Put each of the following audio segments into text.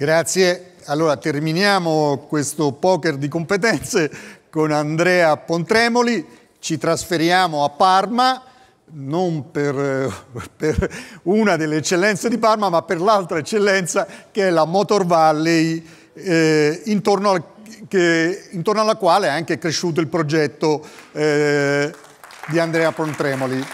Grazie. Allora terminiamo questo poker di competenze con Andrea Pontremoli, ci trasferiamo a Parma non per, eh, per, una delle eccellenze di Parma, ma per l'altra eccellenza che è la Motor Valley, eh, intorno, al, che, intorno, alla quale è anche cresciuto il progetto eh, di Andrea Pontremoli.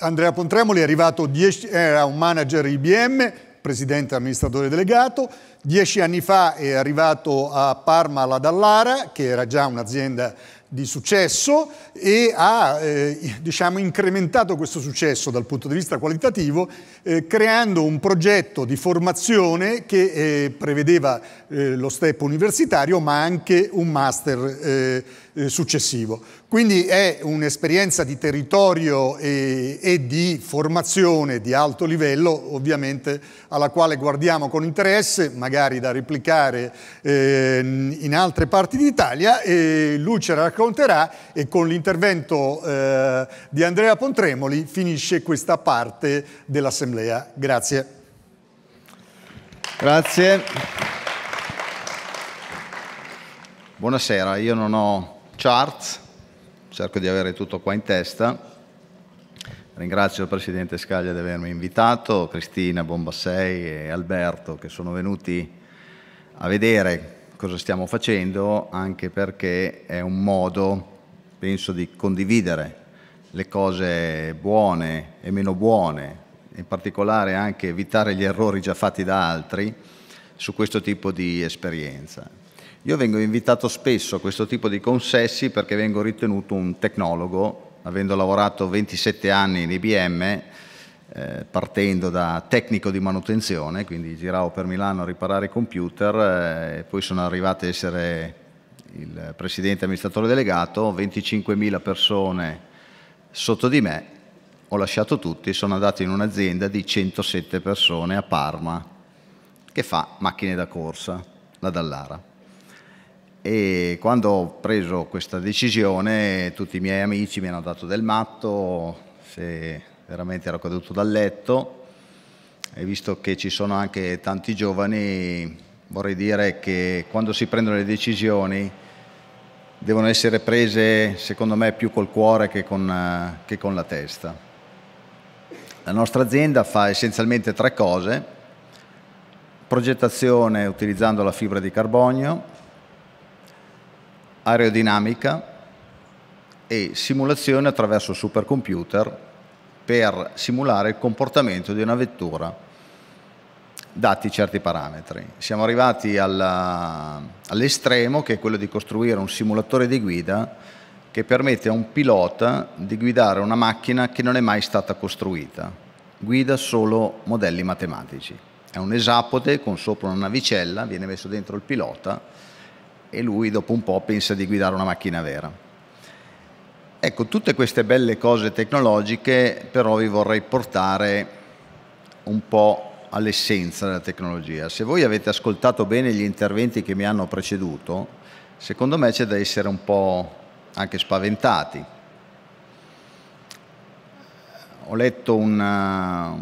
Andrea Pontremoli è arrivato, dieci, era un manager IBM, presidente amministratore delegato, dieci anni fa è arrivato a Parma alla Dallara, che era già un'azienda di successo e ha eh, diciamo, incrementato questo successo dal punto di vista qualitativo eh, creando un progetto di formazione che eh, prevedeva eh, lo step universitario ma anche un master eh, eh, successivo. Quindi è un'esperienza di territorio e, e, di formazione di alto livello, ovviamente, alla quale guardiamo con interesse, magari da replicare eh, in altre parti d'Italia. Lui ce la racconterà e con l'intervento eh, di Andrea Pontremoli finisce questa parte dell'Assemblea. Grazie. Grazie. Buonasera, io non ho charts, cerco di avere tutto qua in testa. Ringrazio il Presidente Scaglia di avermi invitato, Cristina Bombassei e Alberto che sono venuti a vedere cosa stiamo facendo, anche perché è un modo, penso, di condividere le cose buone e meno buone, in particolare anche evitare gli errori già fatti da altri su questo tipo di esperienza. Io vengo invitato spesso a questo tipo di consessi perché vengo ritenuto un tecnologo, avendo lavorato 27 anni in IBM, eh, partendo da tecnico di manutenzione, quindi giravo per Milano a riparare computer, eh, poi sono arrivato a essere il presidente amministratore delegato, 25.000 persone sotto di me, ho lasciato tutti, e sono andato in un'azienda di 107 persone a Parma che fa macchine da corsa, la Dallara e quando ho preso questa decisione tutti i miei amici mi hanno dato del matto, se veramente ero caduto dal letto e visto che ci sono anche tanti giovani vorrei dire che quando si prendono le decisioni devono essere prese secondo me più col cuore che con, che con la testa. La nostra azienda fa essenzialmente tre cose, progettazione utilizzando la fibra di carbonio, aerodinamica e simulazione attraverso supercomputer per simulare il comportamento di una vettura dati certi parametri. Siamo arrivati all'estremo che è quello di costruire un simulatore di guida che permette a un pilota di guidare una macchina che non è mai stata costruita, guida solo modelli matematici. È un esapote con sopra una navicella, viene messo dentro il pilota e lui dopo un po' pensa di guidare una macchina vera. Ecco, tutte queste belle cose tecnologiche però vi vorrei portare un po' all'essenza della tecnologia. Se voi avete ascoltato bene gli interventi che mi hanno preceduto, secondo me c'è da essere un po' anche spaventati. Ho letto una, uh,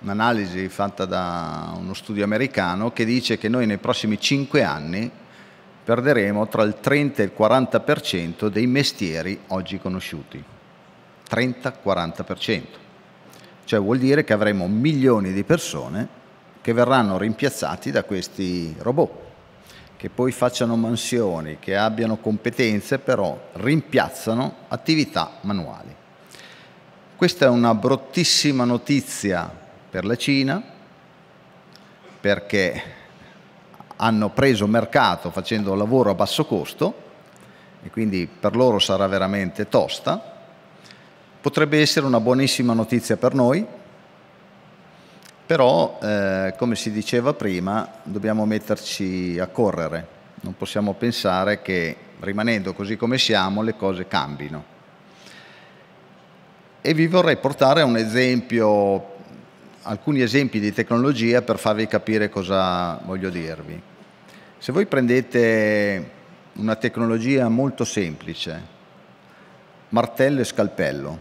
un'analisi fatta da uno studio americano che dice che noi nei prossimi cinque anni perderemo tra il 30 e il 40% dei mestieri oggi conosciuti. 30-40%. Cioè vuol dire che avremo milioni di persone che verranno rimpiazzati da questi robot, che poi facciano mansioni, che abbiano competenze, però rimpiazzano attività manuali. Questa è una bruttissima notizia per la Cina, perché hanno preso mercato facendo lavoro a basso costo e quindi per loro sarà veramente tosta. Potrebbe essere una buonissima notizia per noi, però eh, come si diceva prima dobbiamo metterci a correre, non possiamo pensare che rimanendo così come siamo le cose cambino. E vi vorrei portare un esempio alcuni esempi di tecnologia per farvi capire cosa voglio dirvi. Se voi prendete una tecnologia molto semplice, martello e scalpello,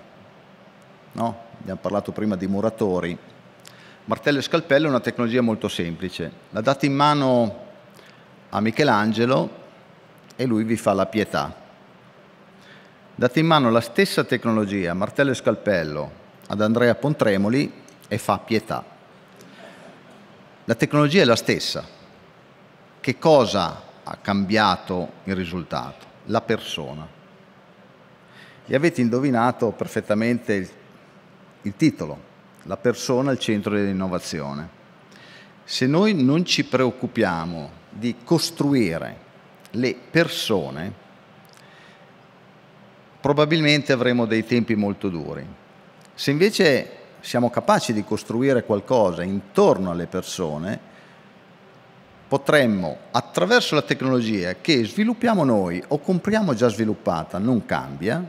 no? abbiamo parlato prima di muratori, martello e scalpello è una tecnologia molto semplice, la date in mano a Michelangelo e lui vi fa la pietà. Date in mano la stessa tecnologia, martello e scalpello, ad Andrea Pontremoli e fa pietà. La tecnologia è la stessa. Che cosa ha cambiato il risultato? La persona. E avete indovinato perfettamente il, il titolo, la persona al centro dell'innovazione. Se noi non ci preoccupiamo di costruire le persone, probabilmente avremo dei tempi molto duri. Se invece siamo capaci di costruire qualcosa intorno alle persone, potremmo attraverso la tecnologia che sviluppiamo noi o compriamo già sviluppata, non cambia,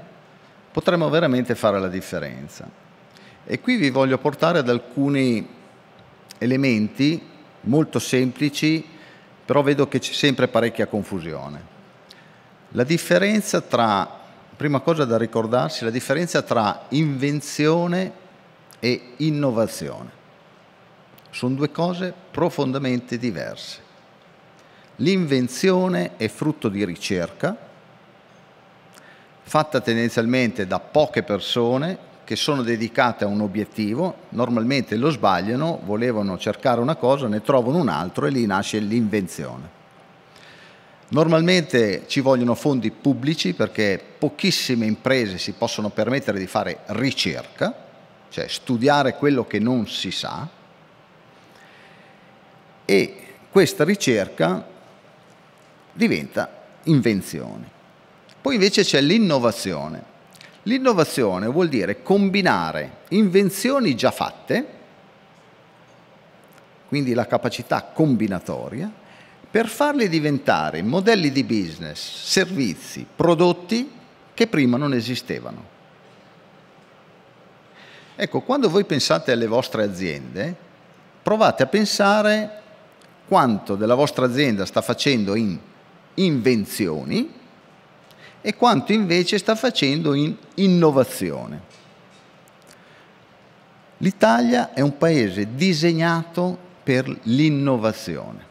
potremmo veramente fare la differenza. E qui vi voglio portare ad alcuni elementi molto semplici, però vedo che c'è sempre parecchia confusione. La differenza tra, prima cosa da ricordarsi, la differenza tra invenzione e innovazione. Sono due cose profondamente diverse. L'invenzione è frutto di ricerca, fatta tendenzialmente da poche persone che sono dedicate a un obiettivo, normalmente lo sbagliano, volevano cercare una cosa, ne trovano un altro e lì nasce l'invenzione. Normalmente ci vogliono fondi pubblici perché pochissime imprese si possono permettere di fare ricerca cioè studiare quello che non si sa, e questa ricerca diventa invenzione. Poi invece c'è l'innovazione. L'innovazione vuol dire combinare invenzioni già fatte, quindi la capacità combinatoria, per farli diventare modelli di business, servizi, prodotti che prima non esistevano. Ecco, quando voi pensate alle vostre aziende, provate a pensare quanto della vostra azienda sta facendo in invenzioni e quanto invece sta facendo in innovazione. L'Italia è un paese disegnato per l'innovazione.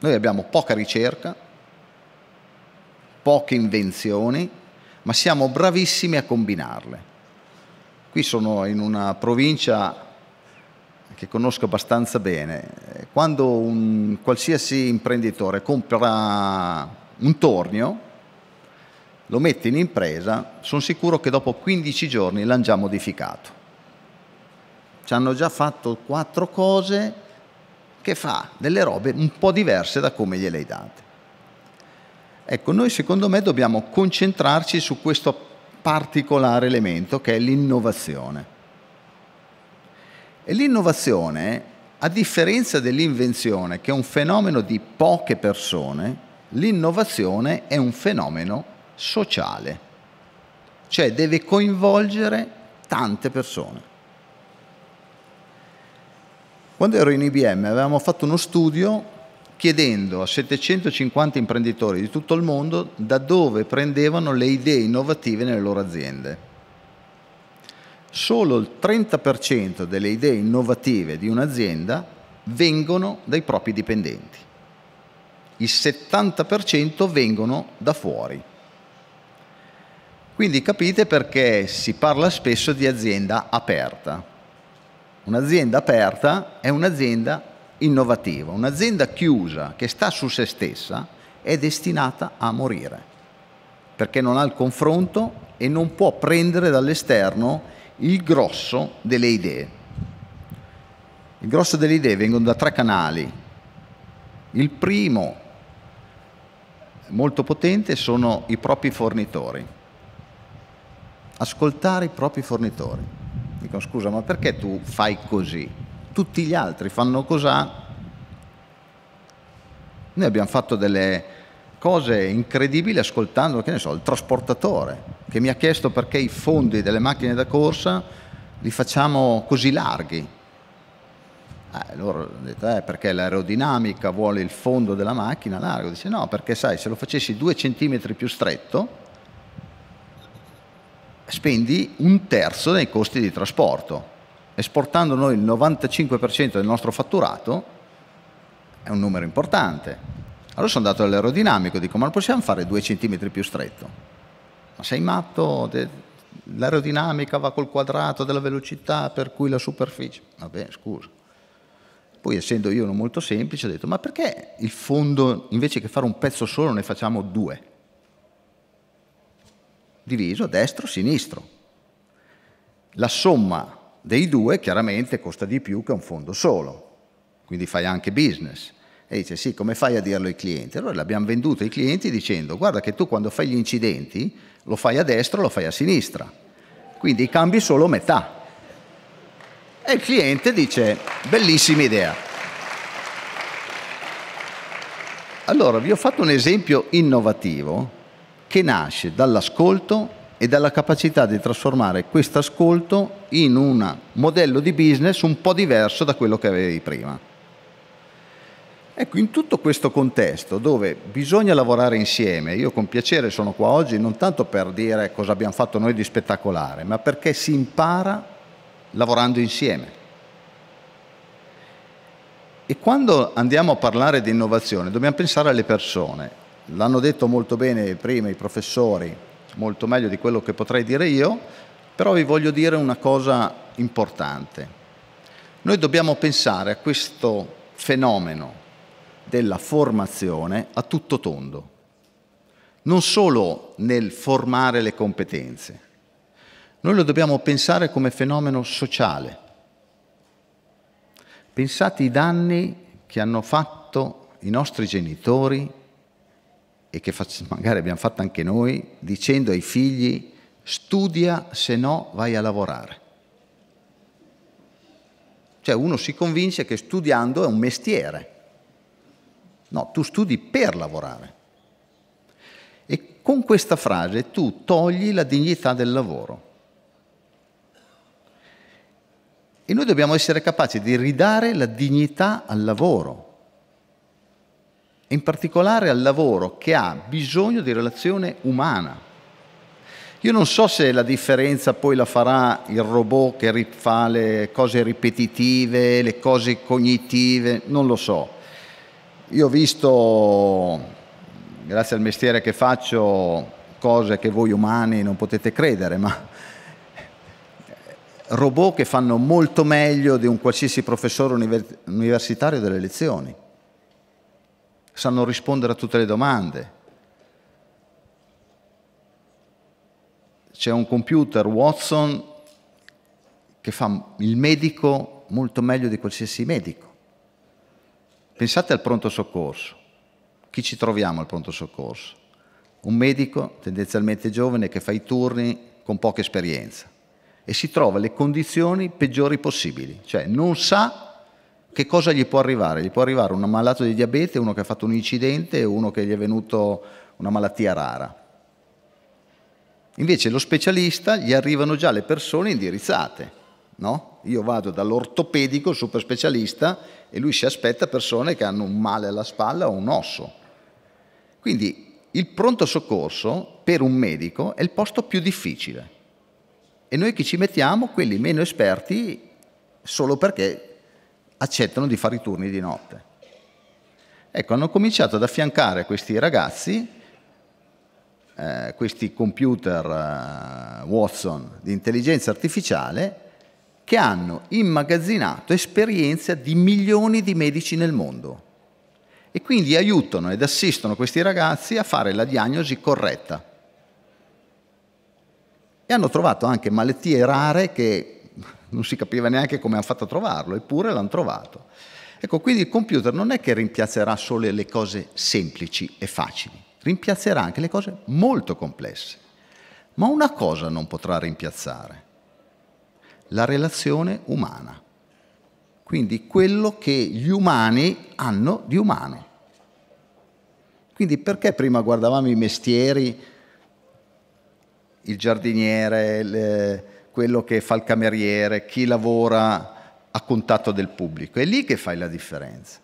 Noi abbiamo poca ricerca, poche invenzioni, ma siamo bravissimi a combinarle. Qui sono in una provincia che conosco abbastanza bene. Quando un qualsiasi imprenditore compra un tornio, lo mette in impresa, sono sicuro che dopo 15 giorni l'hanno già modificato. Ci hanno già fatto quattro cose che fa delle robe un po' diverse da come gliele hai date. Ecco, noi secondo me dobbiamo concentrarci su questo approccio particolare elemento che è l'innovazione. E l'innovazione, a differenza dell'invenzione, che è un fenomeno di poche persone, l'innovazione è un fenomeno sociale, cioè deve coinvolgere tante persone. Quando ero in IBM avevamo fatto uno studio chiedendo a 750 imprenditori di tutto il mondo da dove prendevano le idee innovative nelle loro aziende. Solo il 30% delle idee innovative di un'azienda vengono dai propri dipendenti. Il 70% vengono da fuori. Quindi capite perché si parla spesso di azienda aperta. Un'azienda aperta è un'azienda innovativa, un'azienda chiusa che sta su se stessa è destinata a morire, perché non ha il confronto e non può prendere dall'esterno il grosso delle idee. Il grosso delle idee vengono da tre canali. Il primo, molto potente, sono i propri fornitori. Ascoltare i propri fornitori. Dicono scusa, ma perché tu fai così? tutti gli altri fanno così. Noi abbiamo fatto delle cose incredibili ascoltando, che ne so, il trasportatore che mi ha chiesto perché i fondi delle macchine da corsa li facciamo così larghi. Eh, loro hanno detto, eh, perché l'aerodinamica vuole il fondo della macchina largo. Dice, no, perché sai, se lo facessi due centimetri più stretto, spendi un terzo dei costi di trasporto esportando noi il 95% del nostro fatturato, è un numero importante. Allora sono andato all'aerodinamico, dico ma lo possiamo fare due centimetri più stretto? Ma sei matto? L'aerodinamica va col quadrato della velocità per cui la superficie... Vabbè, scusa. Poi essendo io non molto semplice ho detto ma perché il fondo invece che fare un pezzo solo ne facciamo due? Diviso destro, sinistro. La somma dei due chiaramente costa di più che un fondo solo, quindi fai anche business. E dice sì, come fai a dirlo ai clienti? Allora l'abbiamo venduto ai clienti dicendo guarda che tu quando fai gli incidenti lo fai a destra, o lo fai a sinistra, quindi cambi solo metà. E il cliente dice bellissima idea. Allora vi ho fatto un esempio innovativo che nasce dall'ascolto e dalla capacità di trasformare questo ascolto in un modello di business un po' diverso da quello che avevi prima. Ecco, in tutto questo contesto dove bisogna lavorare insieme, io con piacere sono qua oggi non tanto per dire cosa abbiamo fatto noi di spettacolare, ma perché si impara lavorando insieme. E quando andiamo a parlare di innovazione dobbiamo pensare alle persone. L'hanno detto molto bene prima i professori, molto meglio di quello che potrei dire io, però vi voglio dire una cosa importante. Noi dobbiamo pensare a questo fenomeno della formazione a tutto tondo, non solo nel formare le competenze, noi lo dobbiamo pensare come fenomeno sociale. Pensate i danni che hanno fatto i nostri genitori e che magari abbiamo fatto anche noi, dicendo ai figli studia se no vai a lavorare. Cioè uno si convince che studiando è un mestiere. No, tu studi per lavorare. E con questa frase tu togli la dignità del lavoro. E noi dobbiamo essere capaci di ridare la dignità al lavoro, e in particolare al lavoro che ha bisogno di relazione umana. Io non so se la differenza poi la farà il robot che fa le cose ripetitive, le cose cognitive, non lo so. Io ho visto, grazie al mestiere che faccio, cose che voi umani non potete credere, ma robot che fanno molto meglio di un qualsiasi professore universitario delle lezioni sanno rispondere a tutte le domande. C'è un computer, Watson, che fa il medico molto meglio di qualsiasi medico. Pensate al pronto soccorso. Chi ci troviamo al pronto soccorso? Un medico tendenzialmente giovane che fa i turni con poca esperienza e si trova le condizioni peggiori possibili, cioè non sa che cosa gli può arrivare? Gli può arrivare un ammalato di diabete, uno che ha fatto un incidente uno che gli è venuto una malattia rara. Invece lo specialista gli arrivano già le persone indirizzate, no? Io vado dall'ortopedico, il super specialista, e lui si aspetta persone che hanno un male alla spalla o un osso. Quindi il pronto soccorso per un medico è il posto più difficile. E noi che ci mettiamo, quelli meno esperti, solo perché accettano di fare i turni di notte. Ecco, hanno cominciato ad affiancare questi ragazzi, eh, questi computer eh, Watson di intelligenza artificiale, che hanno immagazzinato esperienza di milioni di medici nel mondo e quindi aiutano ed assistono questi ragazzi a fare la diagnosi corretta. E hanno trovato anche malattie rare che non si capiva neanche come hanno fatto a trovarlo, eppure l'hanno trovato. Ecco, quindi il computer non è che rimpiazzerà solo le cose semplici e facili, rimpiazzerà anche le cose molto complesse. Ma una cosa non potrà rimpiazzare, la relazione umana. Quindi quello che gli umani hanno di umano. Quindi perché prima guardavamo i mestieri, il giardiniere, le, quello che fa il cameriere, chi lavora a contatto del pubblico. È lì che fai la differenza.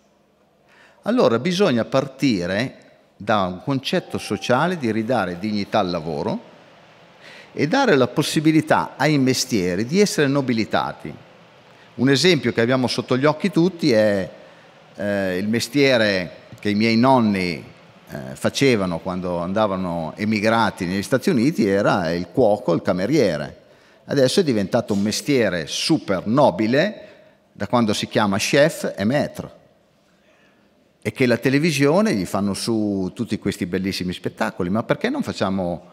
Allora bisogna partire da un concetto sociale di ridare dignità al lavoro e dare la possibilità ai mestieri di essere nobilitati. Un esempio che abbiamo sotto gli occhi tutti è eh, il mestiere che i miei nonni eh, facevano quando andavano emigrati negli Stati Uniti, era il cuoco, il cameriere adesso è diventato un mestiere super nobile da quando si chiama chef e maître e che la televisione gli fanno su tutti questi bellissimi spettacoli, ma perché non facciamo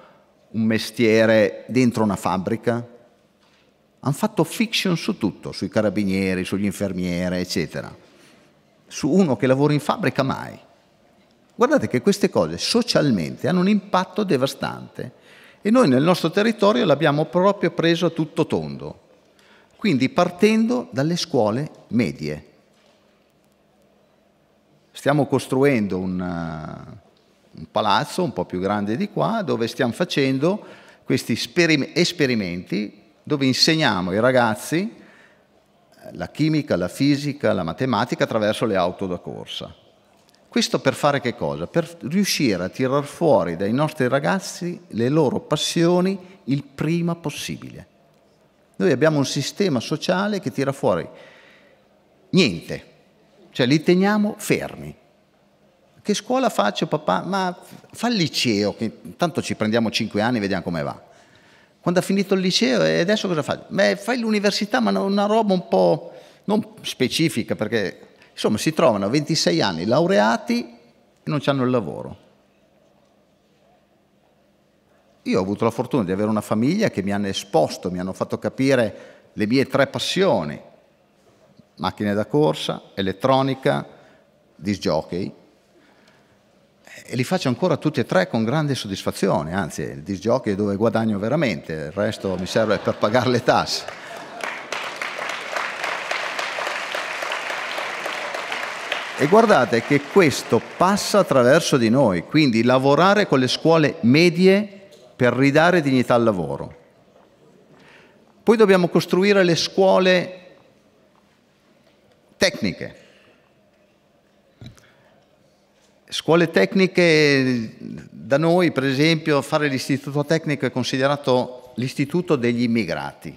un mestiere dentro una fabbrica? Hanno fatto fiction su tutto, sui carabinieri, sugli infermieri, eccetera. Su uno che lavora in fabbrica mai. Guardate che queste cose socialmente hanno un impatto devastante e noi nel nostro territorio l'abbiamo proprio preso a tutto tondo, quindi partendo dalle scuole medie. Stiamo costruendo una, eh, un palazzo un po' più grande di qua dove stiamo facendo questi esperimenti dove insegniamo ai ragazzi eh, la chimica, la fisica, la matematica attraverso le auto da corsa. Questo per fare che cosa? Per riuscire a tirar fuori dai nostri ragazzi le loro passioni il prima possibile. Noi abbiamo un sistema sociale che tira fuori niente, cioè li teniamo fermi. Che scuola faccio papà? Ma fa il liceo, che tanto ci prendiamo cinque anni e vediamo come va. Quando ha finito il liceo e adesso cosa fai? Beh, fai l'università ma una roba un po' non specifica perché Insomma, si trovano a 26 anni laureati e non hanno il lavoro. Io ho avuto la fortuna di avere una famiglia che mi hanno esposto, mi hanno fatto capire le mie tre passioni, macchine da corsa, elettronica, disc jockey, e li faccio ancora tutti e tre con grande soddisfazione, anzi il disc jockey è dove guadagno veramente, il resto mi serve per pagare le tasse. E guardate che questo passa attraverso di noi, quindi lavorare con le scuole medie per ridare dignità al lavoro. Poi dobbiamo costruire le scuole tecniche. Scuole tecniche, da noi per esempio fare l'istituto tecnico è considerato l'istituto degli immigrati.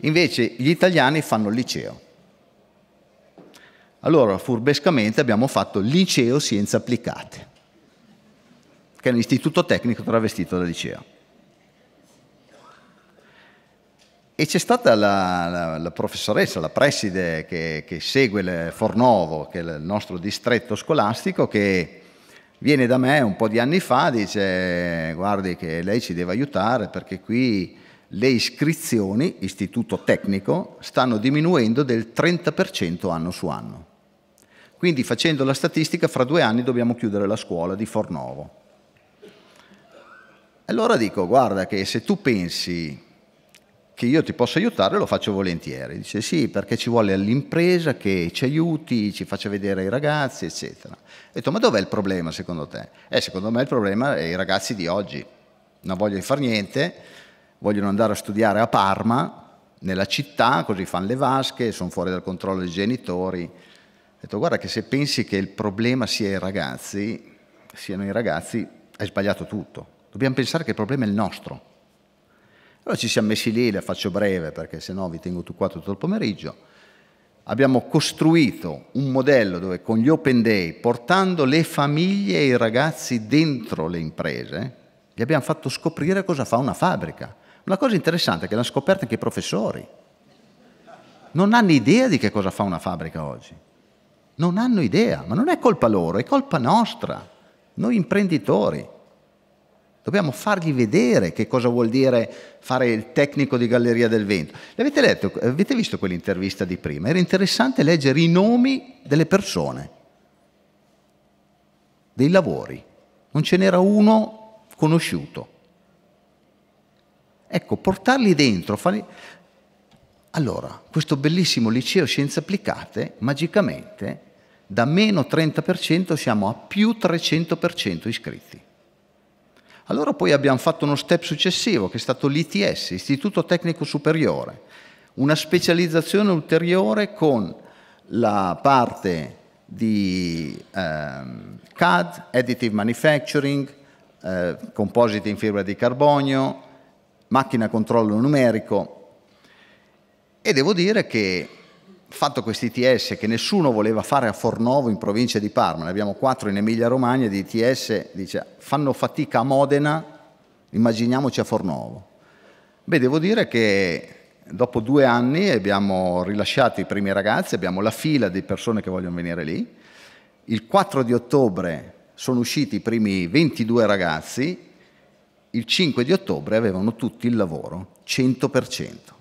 Invece gli italiani fanno il liceo allora, furbescamente, abbiamo fatto liceo scienze applicate, che è un istituto tecnico travestito da liceo. E c'è stata la, la, la, professoressa, la preside che, che segue il Fornovo, che è il nostro distretto scolastico, che viene da me un po' di anni fa, dice guardi che lei ci deve aiutare perché qui le iscrizioni, istituto tecnico, stanno diminuendo del 30% anno su anno. Quindi facendo la statistica fra due anni dobbiamo chiudere la scuola di Fornovo. Allora dico, guarda che se tu pensi che io ti posso aiutare lo faccio volentieri. Dice sì, perché ci vuole l'impresa che ci aiuti, ci faccia vedere i ragazzi, eccetera. E detto, ma dov'è il problema secondo te? Eh, secondo me il problema è i ragazzi di oggi. Non vogliono fare niente, vogliono andare a studiare a Parma, nella città, così fanno le vasche, sono fuori dal controllo dei genitori detto guarda che se pensi che il problema sia i ragazzi, siano i ragazzi, hai sbagliato tutto. Dobbiamo pensare che il problema è il nostro. Allora ci siamo messi lì, la faccio breve perché se no vi tengo tu qua tutto il pomeriggio. Abbiamo costruito un modello dove con gli open day, portando le famiglie e i ragazzi dentro le imprese, gli abbiamo fatto scoprire cosa fa una fabbrica. Una cosa interessante è che l'hanno scoperta anche i professori. Non hanno idea di che cosa fa una fabbrica oggi non hanno idea, ma non è colpa loro, è colpa nostra, noi imprenditori. Dobbiamo fargli vedere che cosa vuol dire fare il tecnico di Galleria del Vento. L'avete letto, avete visto quell'intervista di prima? Era interessante leggere i nomi delle persone, dei lavori. Non ce n'era uno conosciuto. Ecco, portarli dentro, farli... Allora, questo bellissimo liceo scienze applicate, magicamente, da meno 30% siamo a più 300% iscritti. Allora poi abbiamo fatto uno step successivo, che è stato l'ITS, Istituto Tecnico Superiore, una specializzazione ulteriore con la parte di ehm, CAD, Additive Manufacturing, eh, composite in fibra di carbonio, macchina controllo numerico, e devo dire che fatto questi ITS che nessuno voleva fare a Fornovo in provincia di Parma, ne abbiamo quattro in Emilia Romagna di ITS, dice fanno fatica a Modena, immaginiamoci a Fornovo. Beh, devo dire che dopo due anni abbiamo rilasciato i primi ragazzi, abbiamo la fila di persone che vogliono venire lì. Il 4 di ottobre sono usciti i primi 22 ragazzi, il 5 di ottobre avevano tutti il lavoro, 100%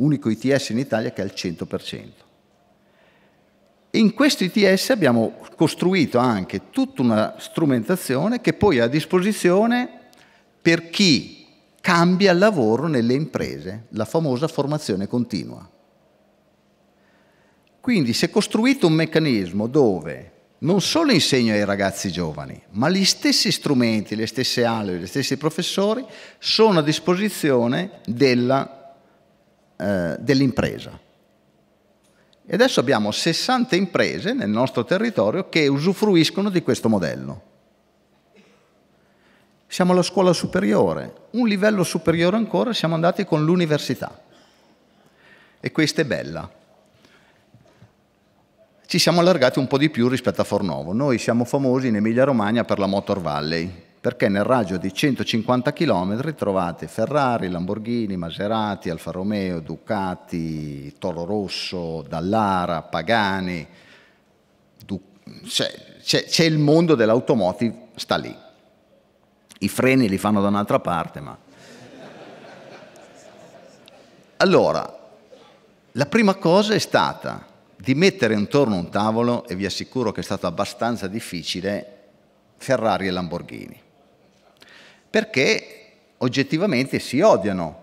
unico ITS in Italia che è al 100%. In questo ITS abbiamo costruito anche tutta una strumentazione che poi è a disposizione per chi cambia lavoro nelle imprese, la famosa formazione continua. Quindi si è costruito un meccanismo dove non solo insegno ai ragazzi giovani, ma gli stessi strumenti, le stesse aule, gli stessi professori sono a disposizione della eh, dell'impresa. E adesso abbiamo 60 imprese nel nostro territorio che usufruiscono di questo modello. Siamo alla scuola superiore, un livello superiore ancora siamo andati con l'università. E questa è bella. Ci siamo allargati un po' di più rispetto a Fornovo. Noi siamo famosi in Emilia Romagna per la Motor Valley, perché nel raggio di 150 km trovate Ferrari, Lamborghini, Maserati, Alfa Romeo, Ducati, Toro Rosso, Dallara, Pagani. Du c'è, il mondo dell'automotive, sta lì. I freni li fanno da un'altra parte, ma... Allora, la prima cosa è stata di mettere intorno un tavolo, e vi assicuro che è stato abbastanza difficile, Ferrari e Lamborghini perché oggettivamente si odiano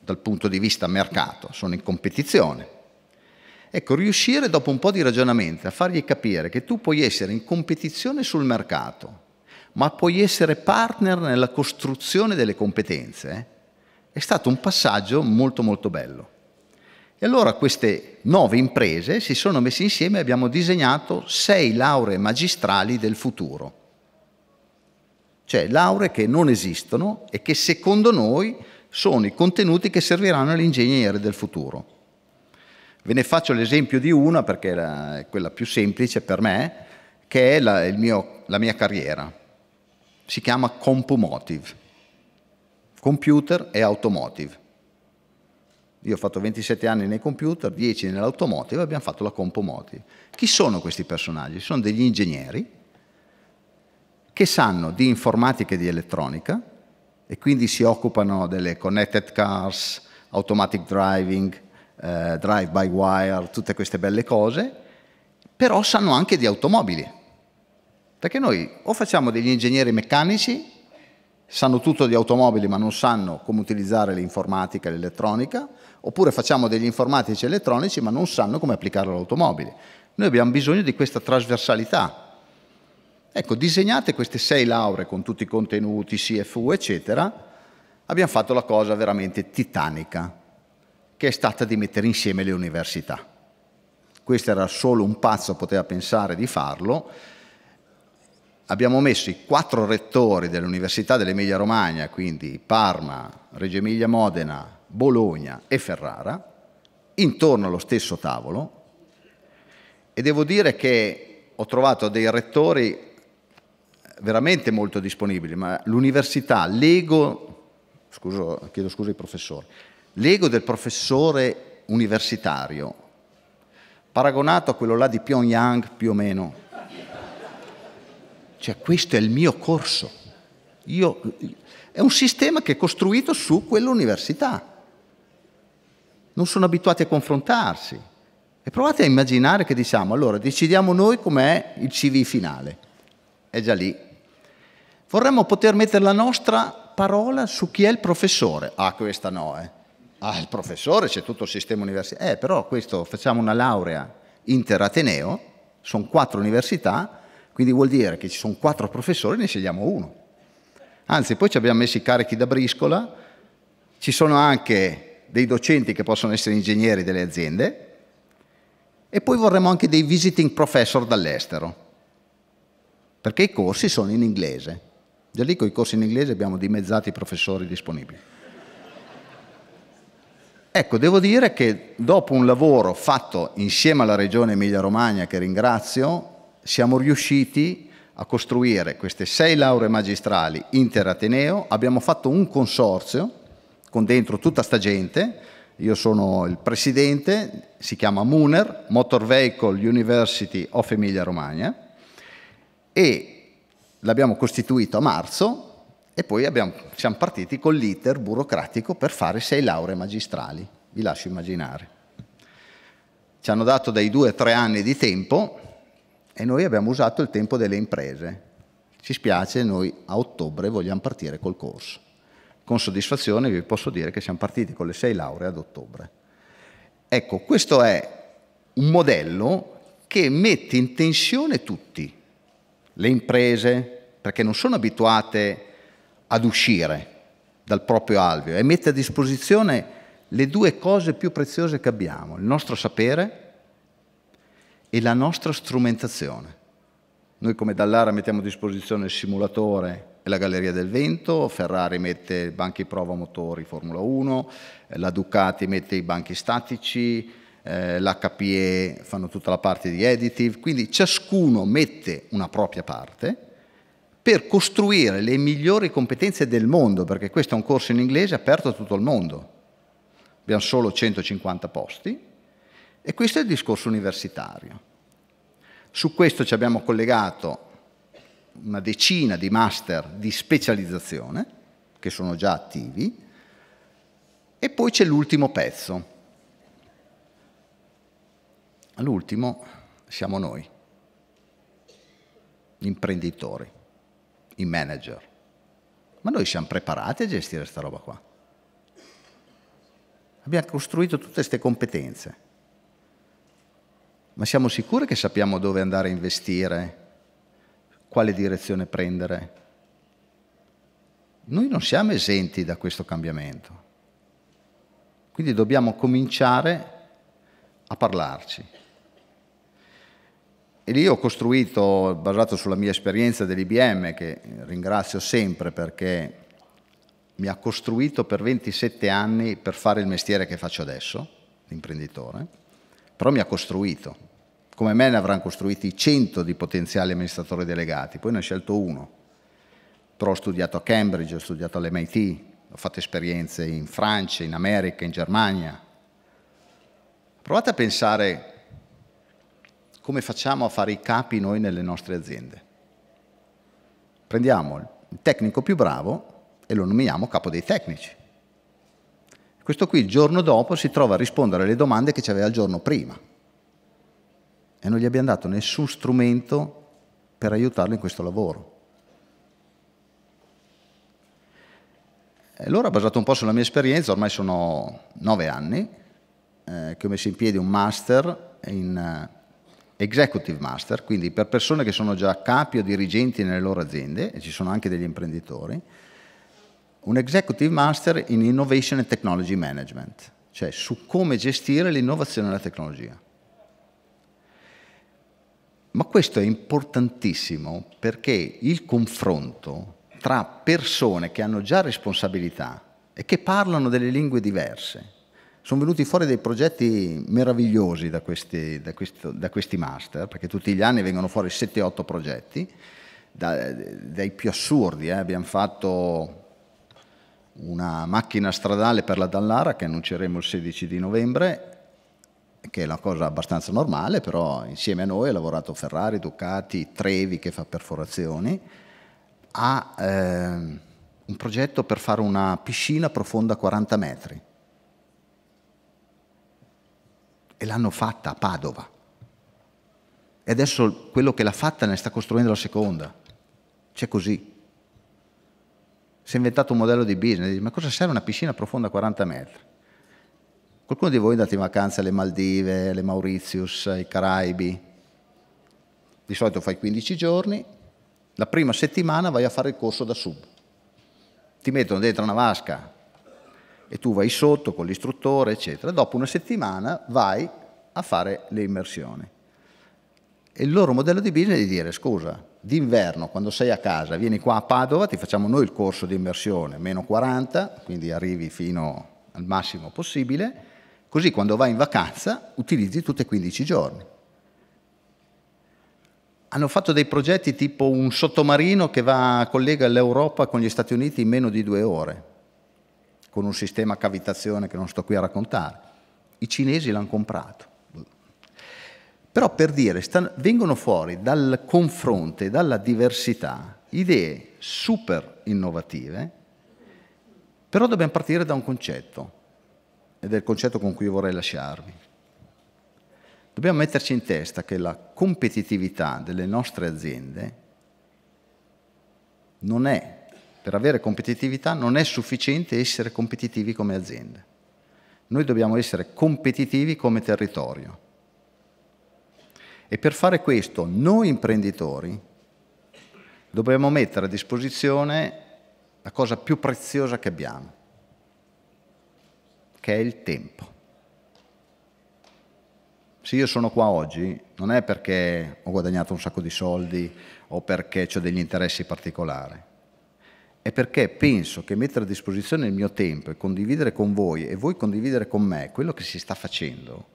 dal punto di vista mercato, sono in competizione. Ecco, riuscire dopo un po' di ragionamento a fargli capire che tu puoi essere in competizione sul mercato, ma puoi essere partner nella costruzione delle competenze, è stato un passaggio molto molto bello. E allora queste nove imprese si sono messe insieme e abbiamo disegnato sei lauree magistrali del futuro cioè lauree che non esistono e che secondo noi sono i contenuti che serviranno agli ingegneri del futuro. Ve ne faccio l'esempio di una perché è quella più semplice per me, che è la, mio, la mia carriera. Si chiama Compumotive, computer e automotive. Io ho fatto 27 anni nei computer, 10 nell'automotive, e abbiamo fatto la Compomotive. Chi sono questi personaggi? Sono degli ingegneri che sanno di informatica e di elettronica e quindi si occupano delle connected cars, automatic driving, eh, drive by wire, tutte queste belle cose, però sanno anche di automobili. Perché noi o facciamo degli ingegneri meccanici, sanno tutto di automobili ma non sanno come utilizzare l'informatica e l'elettronica, oppure facciamo degli informatici elettronici ma non sanno come applicare l'automobile. Noi abbiamo bisogno di questa trasversalità, Ecco, disegnate queste sei lauree con tutti i contenuti, CFU, eccetera, abbiamo fatto la cosa veramente titanica, che è stata di mettere insieme le università. Questo era solo un pazzo, poteva pensare di farlo. Abbiamo messo i quattro rettori dell'Università dell'Emilia Romagna, quindi Parma, Reggio Emilia Modena, Bologna e Ferrara, intorno allo stesso tavolo e devo dire che ho trovato dei rettori veramente molto disponibili, ma l'università, l'ego, scuso, chiedo scusa ai professori, l'ego del professore universitario, paragonato a quello là di Pyongyang più o meno, cioè questo è il mio corso, Io, è un sistema che è costruito su quell'università, non sono abituati a confrontarsi. E provate a immaginare che diciamo, allora decidiamo noi com'è il CV finale. È già lì Vorremmo poter mettere la nostra parola su chi è il professore. Ah, questa no, eh. Ah, il professore c'è tutto il sistema universitario. Eh, però questo facciamo una laurea interateneo, sono quattro università, quindi vuol dire che ci sono quattro professori, ne scegliamo uno. Anzi, poi ci abbiamo messo i carichi da briscola, ci sono anche dei docenti che possono essere ingegneri delle aziende e poi vorremmo anche dei visiting professor dall'estero, perché i corsi sono in inglese. Già lì con i corsi in inglese abbiamo dimezzato i professori disponibili. Ecco, devo dire che dopo un lavoro fatto insieme alla Regione Emilia-Romagna, che ringrazio, siamo riusciti a costruire queste sei lauree magistrali interateneo, abbiamo fatto un consorzio con dentro tutta sta gente, io sono il presidente, si chiama MUNER, Motor Vehicle University of Emilia-Romagna, e l'abbiamo costituito a marzo e poi abbiamo, siamo partiti con l'iter burocratico per fare sei lauree magistrali, vi lascio immaginare. Ci hanno dato dai due a tre anni di tempo e noi abbiamo usato il tempo delle imprese. Ci spiace, noi a ottobre vogliamo partire col corso. Con soddisfazione vi posso dire che siamo partiti con le sei lauree ad ottobre. Ecco, questo è un modello che mette in tensione tutti, le imprese, perché non sono abituate ad uscire dal proprio alveo e mette a disposizione le due cose più preziose che abbiamo, il nostro sapere e la nostra strumentazione. Noi come Dallara mettiamo a disposizione il simulatore e la galleria del vento, Ferrari mette i banchi prova motori Formula 1, eh, la Ducati mette i banchi statici, eh, l'HPE fanno tutta la parte di editive, quindi ciascuno mette una propria parte per costruire le migliori competenze del mondo, perché questo è un corso in inglese aperto a tutto il mondo. Abbiamo solo 150 posti e questo è il discorso universitario. Su questo ci abbiamo collegato una decina di master di specializzazione, che sono già attivi, e poi c'è l'ultimo pezzo. L'ultimo siamo noi, gli imprenditori i manager. Ma noi siamo preparati a gestire questa roba qua. Abbiamo costruito tutte queste competenze. Ma siamo sicuri che sappiamo dove andare a investire, quale direzione prendere? Noi non siamo esenti da questo cambiamento. Quindi dobbiamo cominciare a parlarci. E lì ho costruito, basato sulla mia esperienza dell'IBM, che ringrazio sempre perché mi ha costruito per 27 anni per fare il mestiere che faccio adesso, l'imprenditore, però mi ha costruito. Come me ne avranno costruiti 100 di potenziali amministratori delegati, poi ne ho scelto uno. Però ho studiato a Cambridge, ho studiato all'MIT, ho fatto esperienze in Francia, in America, in Germania. Provate a pensare come facciamo a fare i capi noi nelle nostre aziende? Prendiamo il tecnico più bravo e lo nominiamo capo dei tecnici. Questo qui il giorno dopo si trova a rispondere alle domande che ci aveva il giorno prima e non gli abbiamo dato nessun strumento per aiutarlo in questo lavoro. E allora, basato un po' sulla mia esperienza, ormai sono nove anni eh, che ho messo in piedi un master in eh, executive master, quindi per persone che sono già capi o dirigenti nelle loro aziende, e ci sono anche degli imprenditori, un executive master in innovation and technology management, cioè su come gestire l'innovazione e la tecnologia. Ma questo è importantissimo perché il confronto tra persone che hanno già responsabilità e che parlano delle lingue diverse, sono venuti fuori dei progetti meravigliosi da questi, da, questo, da questi, master, perché tutti gli anni vengono fuori 7-8 progetti, da, dai più assurdi. Eh. Abbiamo fatto una macchina stradale per la Dallara che annunceremo il 16 di novembre, che è una cosa abbastanza normale, però insieme a noi ha lavorato Ferrari, Ducati, Trevi che fa perforazioni, a eh, un progetto per fare una piscina profonda 40 metri e l'hanno fatta a Padova. E adesso quello che l'ha fatta ne sta costruendo la seconda. C'è così. Si è inventato un modello di business, dice, ma cosa serve una piscina profonda 40 metri? Qualcuno di voi è andato in vacanza alle Maldive, alle Mauritius, ai Caraibi? Di solito fai 15 giorni, la prima settimana vai a fare il corso da sub. Ti mettono dentro una vasca e tu vai sotto con l'istruttore, eccetera. Dopo una settimana vai a fare le immersioni. E il loro modello di business è di dire, scusa, d'inverno, quando sei a casa, vieni qua a Padova, ti facciamo noi il corso di immersione, meno 40, quindi arrivi fino al massimo possibile, così quando vai in vacanza utilizzi tutti e 15 giorni. Hanno fatto dei progetti tipo un sottomarino che va, collega l'Europa con gli Stati Uniti in meno di due ore con un sistema a cavitazione che non sto qui a raccontare. I cinesi l'hanno comprato. Però per dire, stanno, vengono fuori dal confronto e dalla diversità idee super innovative, però dobbiamo partire da un concetto, ed è il concetto con cui vorrei lasciarvi. Dobbiamo metterci in testa che la competitività delle nostre aziende non è per avere competitività non è sufficiente essere competitivi come aziende. Noi dobbiamo essere competitivi come territorio. E per fare questo noi imprenditori dobbiamo mettere a disposizione la cosa più preziosa che abbiamo, che è il tempo. Se io sono qua oggi non è perché ho guadagnato un sacco di soldi o perché ho degli interessi particolari è perché penso che mettere a disposizione il mio tempo e condividere con voi e voi condividere con me quello che si sta facendo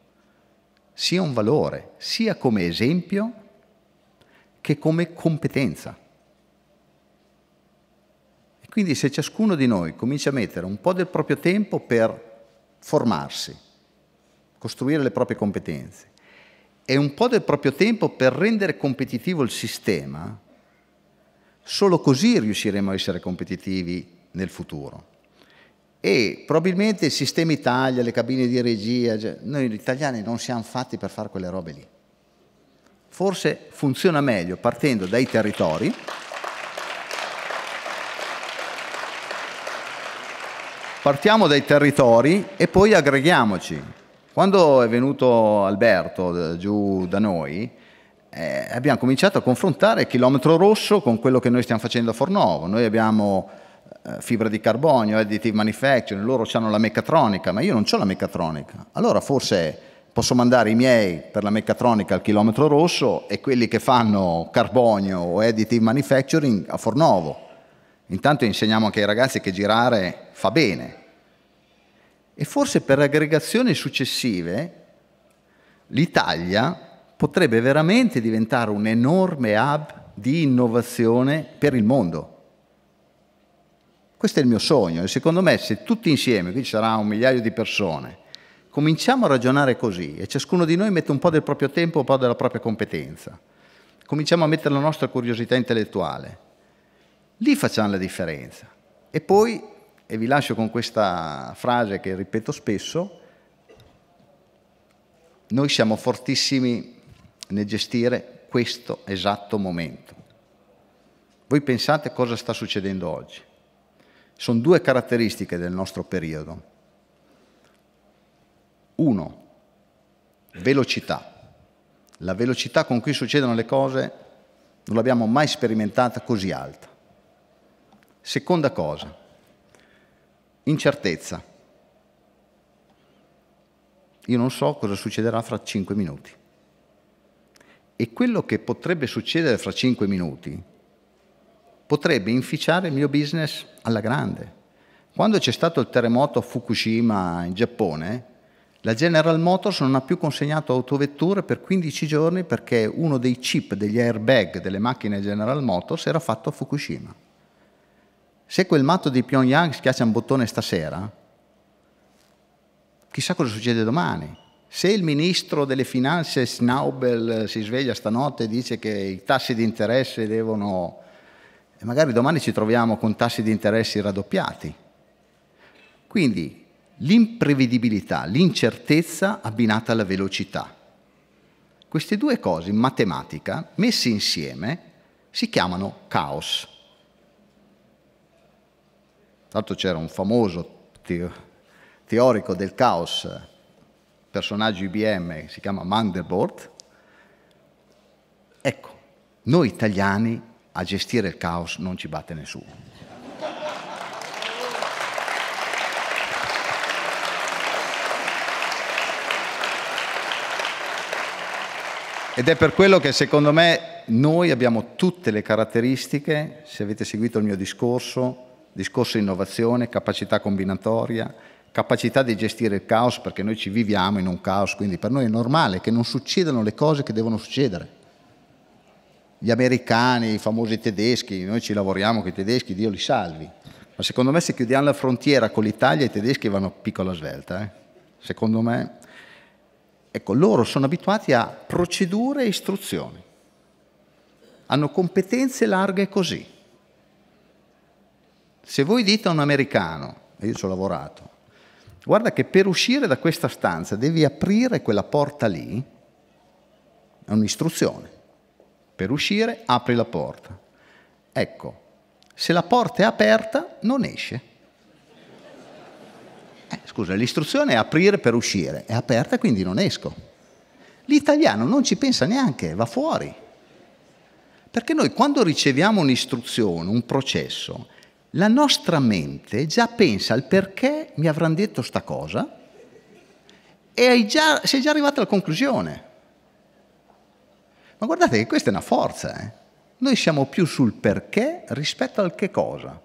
sia un valore, sia come esempio che come competenza. E quindi se ciascuno di noi comincia a mettere un po' del proprio tempo per formarsi, costruire le proprie competenze e un po' del proprio tempo per rendere competitivo il sistema, Solo così riusciremo a essere competitivi nel futuro. E probabilmente il sistema Italia, le cabine di regia, cioè, noi gli italiani non siamo fatti per fare quelle robe lì. Forse funziona meglio partendo dai territori. Partiamo dai territori e poi aggreghiamoci. Quando è venuto Alberto eh, giù da noi, eh, abbiamo cominciato a confrontare chilometro rosso con quello che noi stiamo facendo a Fornovo. Noi abbiamo eh, fibra di carbonio, additive manufacturing, loro hanno la meccatronica, ma io non ho la meccatronica. Allora forse posso mandare i miei per la meccatronica al chilometro rosso e quelli che fanno carbonio o additive manufacturing a Fornovo. Intanto insegniamo anche ai ragazzi che girare fa bene. E forse per aggregazioni successive l'Italia potrebbe veramente diventare un enorme hub di innovazione per il mondo. Questo è il mio sogno e secondo me se tutti insieme, qui ci sarà un migliaio di persone, cominciamo a ragionare così e ciascuno di noi mette un po' del proprio tempo, un po' della propria competenza, cominciamo a mettere la nostra curiosità intellettuale, lì facciamo la differenza. E poi, e vi lascio con questa frase che ripeto spesso, noi siamo fortissimi nel gestire questo esatto momento. Voi pensate cosa sta succedendo oggi. Sono due caratteristiche del nostro periodo. Uno, velocità. La velocità con cui succedono le cose non l'abbiamo mai sperimentata così alta. Seconda cosa, incertezza. Io non so cosa succederà fra cinque minuti e quello che potrebbe succedere fra cinque minuti potrebbe inficiare il mio business alla grande. Quando c'è stato il terremoto a Fukushima in Giappone, la General Motors non ha più consegnato autovetture per 15 giorni perché uno dei chip degli airbag delle macchine General Motors era fatto a Fukushima. Se quel matto di Pyongyang schiaccia un bottone stasera, chissà cosa succede domani. Se il ministro delle finanze Snaubel eh, si sveglia stanotte e dice che i tassi di interesse devono... e magari domani ci troviamo con tassi di interessi raddoppiati. Quindi l'imprevedibilità, l'incertezza abbinata alla velocità. Queste due cose in matematica, messe insieme, si chiamano caos. Tra l'altro c'era un famoso teorico del caos personaggio IBM, si chiama Mandelbrot. Ecco, noi italiani a gestire il caos non ci batte nessuno. Ed è per quello che secondo me noi abbiamo tutte le caratteristiche, se avete seguito il mio discorso, discorso innovazione, capacità combinatoria, capacità di gestire il caos perché noi ci viviamo in un caos, quindi per noi è normale che non succedano le cose che devono succedere. Gli americani, i famosi tedeschi, noi ci lavoriamo con i tedeschi, Dio li salvi. Ma secondo me se chiudiamo la frontiera con l'Italia i tedeschi vanno piccola svelta. Eh? Secondo me, ecco, loro sono abituati a procedure e istruzioni. Hanno competenze larghe così. Se voi dite a un americano, e io ci ho lavorato, Guarda che per uscire da questa stanza devi aprire quella porta lì, è un'istruzione. Per uscire apri la porta. Ecco, se la porta è aperta non esce. Eh, scusa, l'istruzione è aprire per uscire, è aperta quindi non esco. L'italiano non ci pensa neanche, va fuori. Perché noi quando riceviamo un'istruzione, un processo, la nostra mente già pensa al perché mi avranno detto sta cosa e già, sei già arrivata alla conclusione. Ma guardate che questa è una forza, eh? noi siamo più sul perché rispetto al che cosa.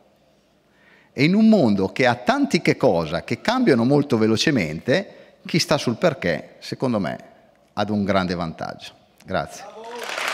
E in un mondo che ha tanti che cosa che cambiano molto velocemente, chi sta sul perché, secondo me, ha un grande vantaggio. Grazie.